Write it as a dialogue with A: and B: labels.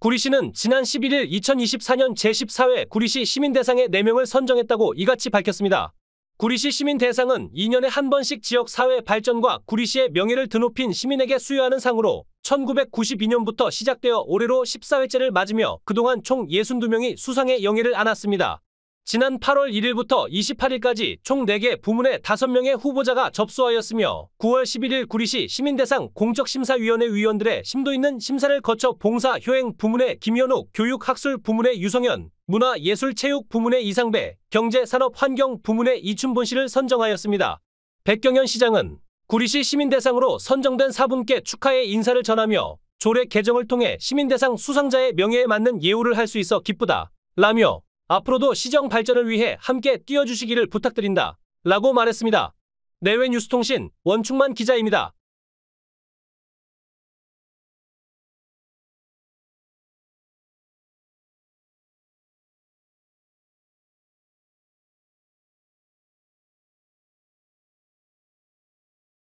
A: 구리시는 지난 11일 2024년 제14회 구리시 시민대상의 4명을 선정했다고 이같이 밝혔습니다. 구리시 시민대상은 2년에 한 번씩 지역 사회 발전과 구리시의 명예를 드높인 시민에게 수여하는 상으로 1992년부터 시작되어 올해로 14회째를 맞으며 그동안 총 62명이 수상의 영예를 안았습니다. 지난 8월 1일부터 28일까지 총 4개 부문의 5명의 후보자가 접수하였으며 9월 11일 구리시 시민대상 공적심사위원회 위원들의 심도 있는 심사를 거쳐 봉사 효행 부문의 김현욱, 교육학술 부문의 유성현, 문화예술체육 부문의 이상배, 경제산업환경 부문의 이춘본 씨를 선정하였습니다. 백경현 시장은 구리시 시민대상으로 선정된 4분께 축하의 인사를 전하며 조례 개정을 통해 시민대상 수상자의 명예에 맞는 예우를 할 수 있어 기쁘다. 라며 앞으로도 시정 발전을 위해 함께 뛰어주시기를 부탁드린다. 라고 말했습니다. 내외뉴스통신 원충만 기자입니다.